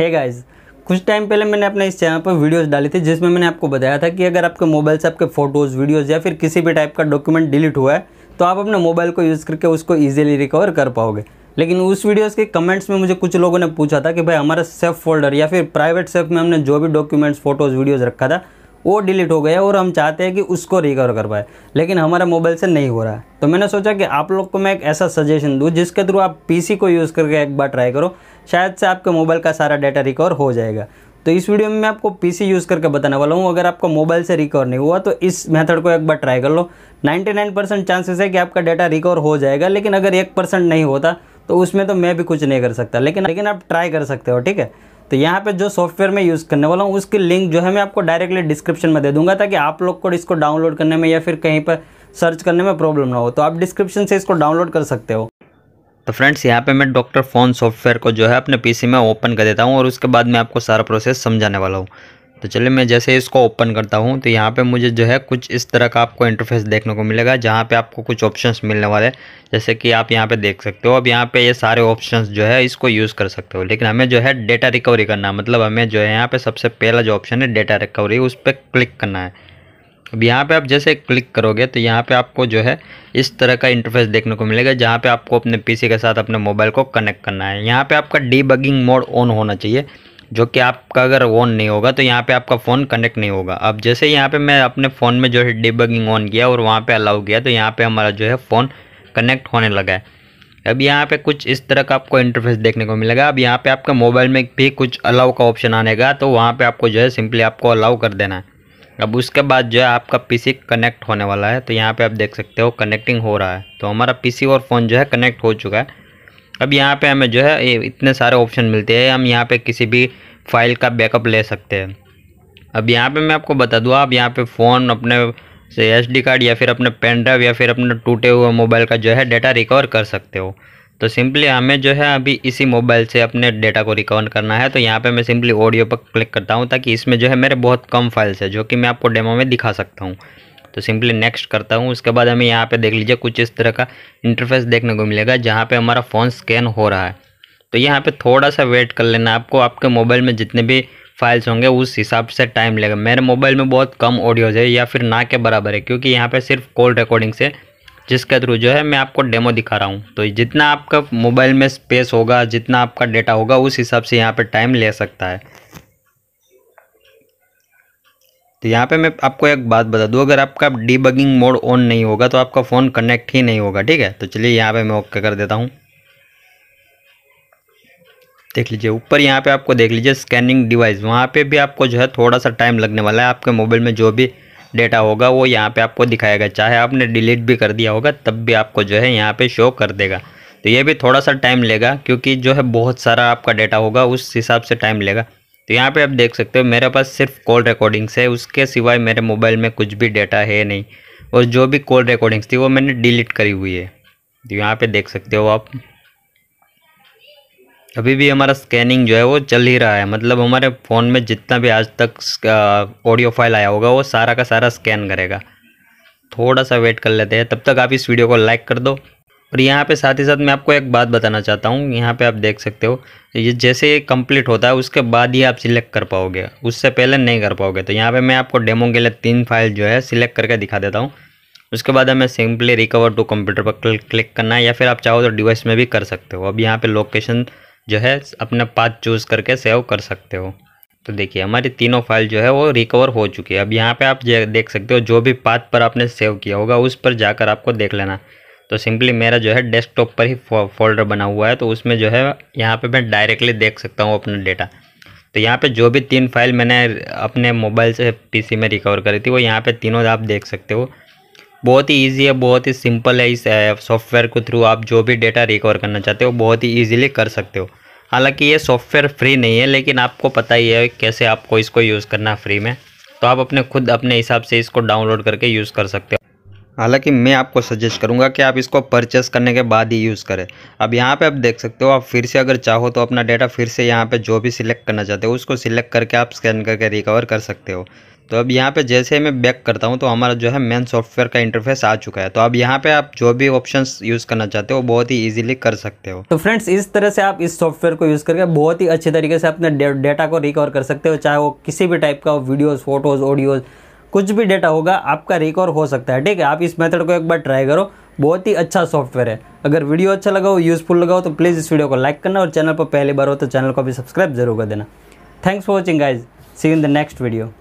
है गाइज़ कुछ टाइम पहले मैंने अपने इस चैनल पर वीडियोस डाली थी जिसमें मैंने आपको बताया था कि अगर आपके मोबाइल से आपके फ़ोटोज़ वीडियोज़ या फिर किसी भी टाइप का डॉक्यूमेंट डिलीट हुआ है तो आप अपने मोबाइल को यूज़ करके उसको ईजिली रिकवर कर पाओगे लेकिन उस वीडियोस के कमेंट्स में मुझे कुछ लोगों ने पूछा था कि भाई हमारा सेफ फोल्डर या फिर प्राइवेट सेफ में हमने जो भी डॉक्यूमेंट्स फ़ोटोज़ वीडियोज़ रखा था वो डिलीट हो गया और हम चाहते हैं कि उसको रिकवर कर पाए लेकिन हमारे मोबाइल से नहीं हो रहा है तो मैंने सोचा कि आप लोग को मैं एक ऐसा सजेशन दूँ जिसके थ्रू आप पी को यूज़ करके एक बार ट्राई करो शायद से आपके मोबाइल का सारा डाटा रिकवर हो जाएगा तो इस वीडियो में मैं आपको पीसी यूज़ करके बताने वाला हूँ अगर आपका मोबाइल से रिकवर नहीं हुआ तो इस मेथड को एक बार ट्राई कर लो 99 परसेंट चांसेस है कि आपका डाटा रिकवर हो जाएगा लेकिन अगर एक परसेंट नहीं होता तो उसमें तो मैं भी कुछ नहीं कर सकता लेकिन लेकिन आप ट्राई कर सकते हो ठीक है तो यहाँ पर जो सॉफ्टवेयर मैं यूज़ करने वाला हूँ उसकी लिंक जो है मैं आपको डायरेक्टली डिस्क्रिप्शन में दे दूँगा ताकि आप लोग को इसको डाउनलोड करने में या फिर कहीं पर सर्च करने में प्रॉब्लम ना हो तो आप डिस्क्रिप्शन से इसको डाउनलोड कर सकते हो तो फ्रेंड्स यहाँ पे मैं डॉक्टर फोन सॉफ्टवेयर को जो है अपने पीसी में ओपन कर देता हूँ और उसके बाद मैं आपको सारा प्रोसेस समझाने वाला हूँ तो चलिए मैं जैसे इसको ओपन करता हूँ तो यहाँ पे मुझे जो है कुछ इस तरह का आपको इंटरफेस देखने को मिलेगा जहाँ पे आपको कुछ ऑप्शंस मिलने वाले जैसे कि आप यहाँ पे देख सकते हो अब यहाँ पे ये यह सारे ऑप्शंस जो है इसको यूज़ कर सकते हो लेकिन हमें जो है डेटा रिकवरी करना मतलब हमें जो है यहाँ पर सबसे पहला जो ऑप्शन है डेटा रिकवरी उस पर क्लिक करना है अब यहाँ पे आप जैसे क्लिक करोगे तो यहाँ पे आपको जो है इस तरह का इंटरफेस देखने को मिलेगा जहाँ पे आपको अपने पीसी के साथ अपने मोबाइल को कनेक्ट करना है यहाँ पे आपका डीबगिंग मोड ऑन होना चाहिए जो कि आपका अगर ऑन नहीं होगा तो यहाँ पे आपका फ़ोन कनेक्ट नहीं होगा अब जैसे यहाँ पे मैं अपने फ़ोन में जो है डी ऑन किया और वहाँ पर अलाउ किया तो यहाँ पर हमारा जो है फ़ोन कनेक्ट होने लगा है अब यहाँ पे कुछ इस तरह का आपको इंटरफेस देखने को मिलेगा अब यहाँ पे आपके मोबाइल में भी कुछ अलाउ का ऑप्शन आने का तो वहाँ पर आपको जो है सिंपली आपको अलाउ कर देना है अब उसके बाद जो है आपका पीसी कनेक्ट होने वाला है तो यहाँ पे आप देख सकते हो कनेक्टिंग हो रहा है तो हमारा पीसी और फ़ोन जो है कनेक्ट हो चुका है अब यहाँ पे हमें जो है इतने सारे ऑप्शन मिलते हैं हम यहाँ पे किसी भी फाइल का बैकअप ले सकते हैं अब यहाँ पे मैं आपको बता दूँ आप यहाँ पे फ़ोन अपने से एच कार्ड या फिर अपने पेन ड्राइव या फिर अपने टूटे हुए मोबाइल का जो है डेटा रिकवर कर सकते हो तो सिंपली हमें जो है अभी इसी मोबाइल से अपने डेटा को रिकवर करना है तो यहाँ पे मैं सिंपली ऑडियो पर क्लिक करता हूँ ताकि इसमें जो है मेरे बहुत कम फाइल्स है जो कि मैं आपको डेमो में दिखा सकता हूँ तो सिंपली नेक्स्ट करता हूँ उसके बाद हमें यहाँ पे देख लीजिए कुछ इस तरह का इंटरफेस देखने को मिलेगा जहाँ पर हमारा फ़ोन स्कैन हो रहा है तो यहाँ पर थोड़ा सा वेट कर लेना आपको आपके मोबाइल में जितने भी फाइल्स होंगे उस हिसाब से टाइम लगेगा मेरे मोबाइल में बहुत कम ऑडियोज़ है या फिर ना के बराबर है क्योंकि यहाँ पर सिर्फ कॉल रिकॉर्डिंग से जिसके थ्रू जो है मैं आपको डेमो दिखा रहा हूँ तो जितना आपका मोबाइल में स्पेस होगा जितना आपका डेटा होगा उस हिसाब से यहाँ पर टाइम ले सकता है तो यहाँ पे मैं आपको एक बात बता दूँ अगर आपका डीबगिंग मोड ऑन नहीं होगा तो आपका फ़ोन कनेक्ट ही नहीं होगा ठीक है तो चलिए यहाँ पे मैं ओके कर देता हूँ देख लीजिए ऊपर यहाँ पे आपको देख लीजिए स्कैनिंग डिवाइस वहाँ पे भी आपको जो है थोड़ा सा टाइम लगने वाला है आपके मोबाइल में जो भी डेटा होगा वो यहाँ पे आपको दिखाएगा चाहे आपने डिलीट भी कर दिया होगा तब भी आपको जो है यहाँ पे शो कर देगा तो ये भी थोड़ा सा टाइम लेगा क्योंकि जो है बहुत सारा आपका डेटा होगा उस हिसाब से टाइम लेगा तो यहाँ पे आप देख सकते हो मेरे पास सिर्फ कॉल रिकॉर्डिंग्स है उसके सिवाय मेरे मोबाइल में कुछ भी डेटा है नहीं और जो भी कॉल रिकॉर्डिंग्स थी वो मैंने डिलीट करी हुई है तो यहाँ पर देख सकते हो आप अभी भी हमारा स्कैनिंग जो है वो चल ही रहा है मतलब हमारे फ़ोन में जितना भी आज तक ऑडियो फाइल आया होगा वो सारा का सारा स्कैन करेगा थोड़ा सा वेट कर लेते हैं तब तक आप इस वीडियो को लाइक कर दो और यहाँ पे साथ ही साथ मैं आपको एक बात बताना चाहता हूँ यहाँ पे आप देख सकते हो ये जैसे ये कंप्लीट होता है उसके बाद ही आप सिलेक्ट कर पाओगे उससे पहले नहीं कर पाओगे तो यहाँ पे मैं आपको डेमो के लिए तीन फाइल जो है सिलेक्ट करके दिखा देता हूँ उसके बाद हमें सिंपली रिकवर टू कंप्यूटर पर क्लिक करना है या फिर आप चाहो तो डिवाइस में भी कर सकते हो अब यहाँ पर लोकेशन जो है अपना पाथ चूज़ करके सेव कर सकते हो तो देखिए हमारी तीनों फाइल जो है वो रिकवर हो चुकी है अब यहाँ पे आप देख सकते हो जो भी पाथ पर आपने सेव किया होगा उस पर जाकर आपको देख लेना तो सिंपली मेरा जो है डेस्कटॉप पर ही फोल्डर बना हुआ है तो उसमें जो है यहाँ पे मैं डायरेक्टली देख सकता हूँ अपना डेटा तो यहाँ पे जो भी तीन फाइल मैंने अपने मोबाइल से पीसी में रिकवर करी थी वो यहाँ पे तीनों आप देख सकते हो बहुत ही ईजी है बहुत ही सिंपल है इस सॉफ्टवेयर के थ्रू आप जो भी डेटा रिकवर करना चाहते हो बहुत ही इजीली कर सकते हो हालांकि ये सॉफ्टवेयर फ्री नहीं है लेकिन आपको पता ही है कैसे आपको इसको यूज़ करना है फ्री में तो आप अपने खुद अपने हिसाब से इसको डाउनलोड करके यूज़ कर सकते हो हालांकि मैं आपको सजेस्ट करूंगा कि आप इसको परचेस करने के बाद ही यूज़ करें अब यहाँ पे आप देख सकते हो आप फिर से अगर चाहो तो अपना डेटा फिर से यहाँ पे जो भी सिलेक्ट करना चाहते हो उसको सिलेक्ट करके आप स्कैन करके रिकवर कर सकते हो तो अब यहाँ पे जैसे मैं बैक करता हूँ तो हमारा जो है मेन सॉफ्टवेयर का इंटरफेस आ चुका है तो अब यहाँ पे आप जो भी ऑप्शन यूज़ करना चाहते हो बहुत ही इजीली कर सकते हो तो फ्रेंड्स इस तरह से आप इस सॉफ्टवेयर को यूज़ करके बहुत ही अच्छे तरीके से अपने डेटा को रिकवर कर सकते हो चाहे वो किसी भी टाइप का हो वीडियोज़ फोटोज़ ऑडियोज़ कुछ भी डेटा होगा आपका रिकवर हो सकता है ठीक है आप इस मेथड को एक बार ट्राई करो बहुत ही अच्छा सॉफ्टवेयर है अगर वीडियो अच्छा लगा हो यूज़फुल लगा हो तो प्लीज़ इस वीडियो को लाइक करना और चैनल पर पहली बार हो तो चैनल को भी सब्सक्राइब जरूर कर देना thanks for watching guys see in the next video